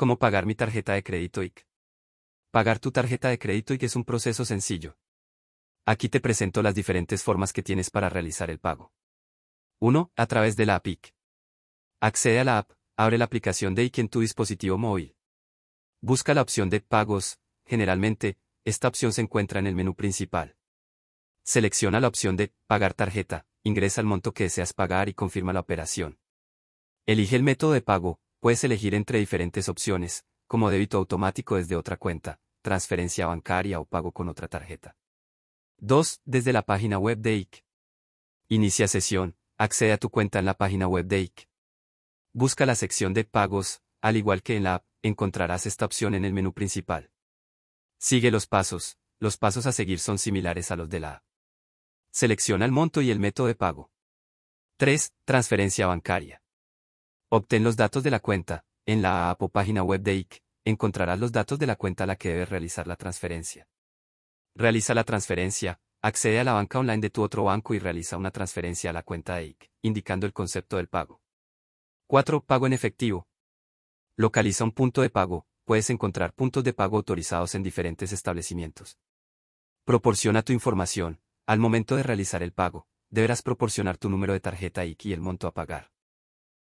¿Cómo pagar mi tarjeta de crédito IC? Pagar tu tarjeta de crédito IC es un proceso sencillo. Aquí te presento las diferentes formas que tienes para realizar el pago. 1. A través de la app IC. Accede a la app, abre la aplicación de IC en tu dispositivo móvil. Busca la opción de Pagos, generalmente, esta opción se encuentra en el menú principal. Selecciona la opción de Pagar tarjeta, ingresa el monto que deseas pagar y confirma la operación. Elige el método de pago, Puedes elegir entre diferentes opciones, como débito automático desde otra cuenta, transferencia bancaria o pago con otra tarjeta. 2. Desde la página web de IC. Inicia sesión, accede a tu cuenta en la página web de IC. Busca la sección de pagos, al igual que en la app, encontrarás esta opción en el menú principal. Sigue los pasos, los pasos a seguir son similares a los de la app. Selecciona el monto y el método de pago. 3. Transferencia bancaria. Obtén los datos de la cuenta. En la app o página web de IC, encontrarás los datos de la cuenta a la que debes realizar la transferencia. Realiza la transferencia, accede a la banca online de tu otro banco y realiza una transferencia a la cuenta de IC, indicando el concepto del pago. 4. Pago en efectivo. Localiza un punto de pago, puedes encontrar puntos de pago autorizados en diferentes establecimientos. Proporciona tu información, al momento de realizar el pago, deberás proporcionar tu número de tarjeta IC y el monto a pagar.